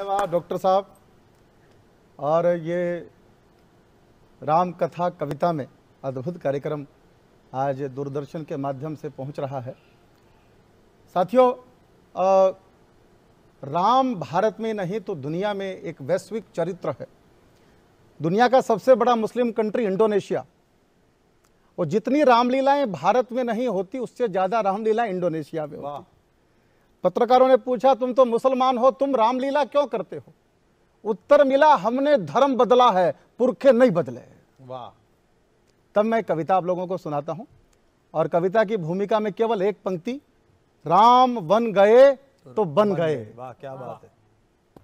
धन्यवाद डॉक्टर साहब और ये राम कथा कविता में अद्भुत कार्यक्रम आज दूरदर्शन के माध्यम से पहुंच रहा है साथियों राम भारत में नहीं तो दुनिया में एक वैश्विक चरित्र है दुनिया का सबसे बड़ा मुस्लिम कंट्री इंडोनेशिया और जितनी रामलीलाएं भारत में नहीं होती उससे ज़्यादा रामलीला इंडोनेशिया में होती पत्रकारों ने पूछा तुम तो मुसलमान हो तुम रामलीला क्यों करते हो उत्तर मिला हमने धर्म बदला है पुरखे नहीं बदले वाह तब मैं कविता आप लोगों को सुनाता हूं और कविता की भूमिका में केवल एक पंक्ति राम वन गए तो बन गए वाह क्या बात है हाँ।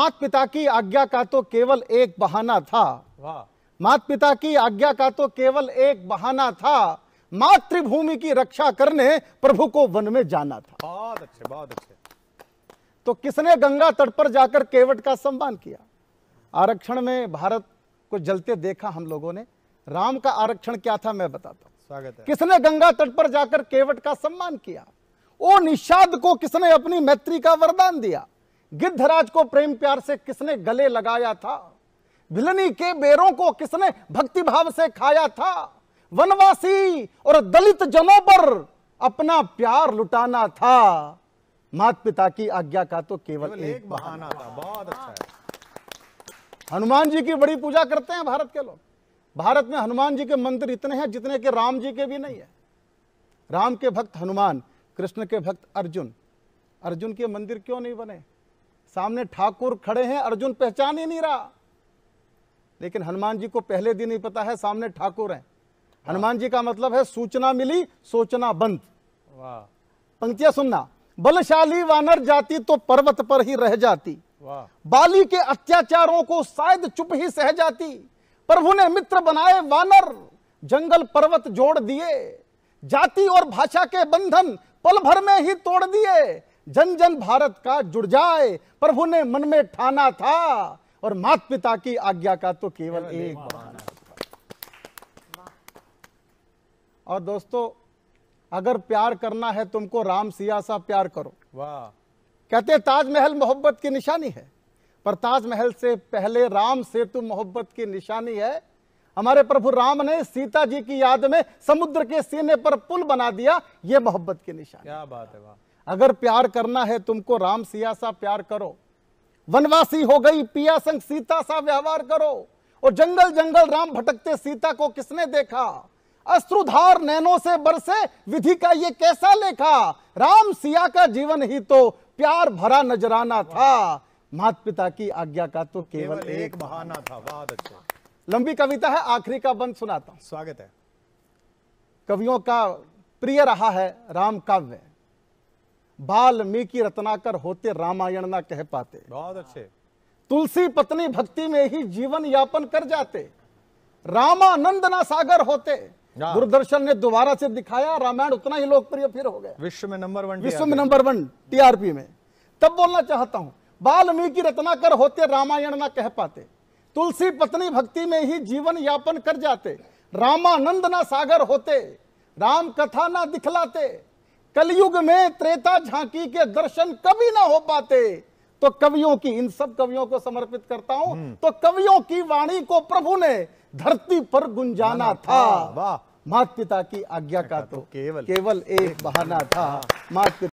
मात पिता की आज्ञा का तो केवल एक बहाना था मात पिता की आज्ञा का तो केवल एक बहाना था मातृभूमि की रक्षा करने प्रभु को वन में जाना था बहुत अच्छे बहुत अच्छे तो किसने गंगा तट पर जाकर केवट का सम्मान किया आरक्षण में भारत को जलते देखा हम लोगों ने राम का आरक्षण क्या था मैं बताता हूं स्वागत है किसने गंगा तट पर जाकर केवट का सम्मान किया ओ निषाद को किसने अपनी मैत्री का वरदान दिया गिद्धराज को प्रेम प्यार से किसने गले लगाया था भिलनी के बेरों को किसने भक्तिभाव से खाया था वनवासी और दलित जनों पर अपना प्यार लुटाना था मात पिता की आज्ञा का तो केवल, केवल एक बहाना था बहुत अच्छा है हनुमान जी की बड़ी पूजा करते हैं भारत के लोग भारत में हनुमान जी के मंदिर इतने हैं जितने के राम जी के भी नहीं है राम के भक्त हनुमान कृष्ण के भक्त अर्जुन अर्जुन के मंदिर क्यों नहीं बने सामने ठाकुर खड़े हैं अर्जुन पहचान ही नहीं रहा लेकिन हनुमान जी को पहले दिन ही पता है सामने ठाकुर हैं हनुमान जी का मतलब है सूचना मिली सोचना बंद पंक्तियां सुनना बलशाली वानर जाती तो पर्वत पर ही रह जाती बाली के अत्याचारों को शायद चुप ही सह जाती प्रभु ने मित्र बनाए वानर जंगल पर्वत जोड़ दिए जाति और भाषा के बंधन पल भर में ही तोड़ दिए जन जन भारत का जुड़ जाए प्रभु ने मन में ठाना था और मात पिता की आज्ञा का तो केवल एक और दोस्तों अगर प्यार करना है तुमको राम सिया सा प्यार करो वाह कहते ताजमहल मोहब्बत की निशानी है पर ताजमहल से पहले राम सेतु मोहब्बत की निशानी है हमारे प्रभु राम ने सीता जी की याद में समुद्र के सीने पर पुल बना दिया ये मोहब्बत की निशानी क्या बात है वाह अगर प्यार करना है तुमको राम सिया सा प्यार करो वनवासी हो गई पिया संग सीता सा व्यवहार करो और जंगल जंगल राम भटकते सीता को किसने देखा अश्रुधार नैनों से बरसे विधि का ये कैसा लेखा राम सिया का जीवन ही तो प्यार भरा नजराना था मात पिता की आज्ञा का तो केवल, एक बहाना था बहुत अच्छा लंबी कविता है आखिरी का बंद सुनाता हूं स्वागत है कवियों का प्रिय रहा है राम काव्य बाल्मीकि रत्नाकर होते रामायण ना कह पाते बहुत अच्छे तुलसी पत्नी भक्ति में ही जीवन यापन कर जाते रामानंद ना सागर होते हाँ। दूरदर्शन ने दोबारा से दिखाया रामायण उतना ही लोकप्रिय फिर हो गया विश्व में नंबर वन विश्व में नंबर वन टीआरपी में तब बोलना चाहता हूं वाल्मीकि रत्नाकर होते रामायण ना कह पाते तुलसी पत्नी भक्ति में ही जीवन यापन कर जाते रामानंद ना सागर होते राम कथा ना दिखलाते कलयुग में त्रेता झांकी के दर्शन कभी ना हो पाते तो कवियों की इन सब कवियों को समर्पित करता हूं हम्म। तो कवियों की वाणी को प्रभु ने धरती पर गुंजाना था वाह पिता की आज्ञा का तो, तो केवल केवल एक बहाना था माता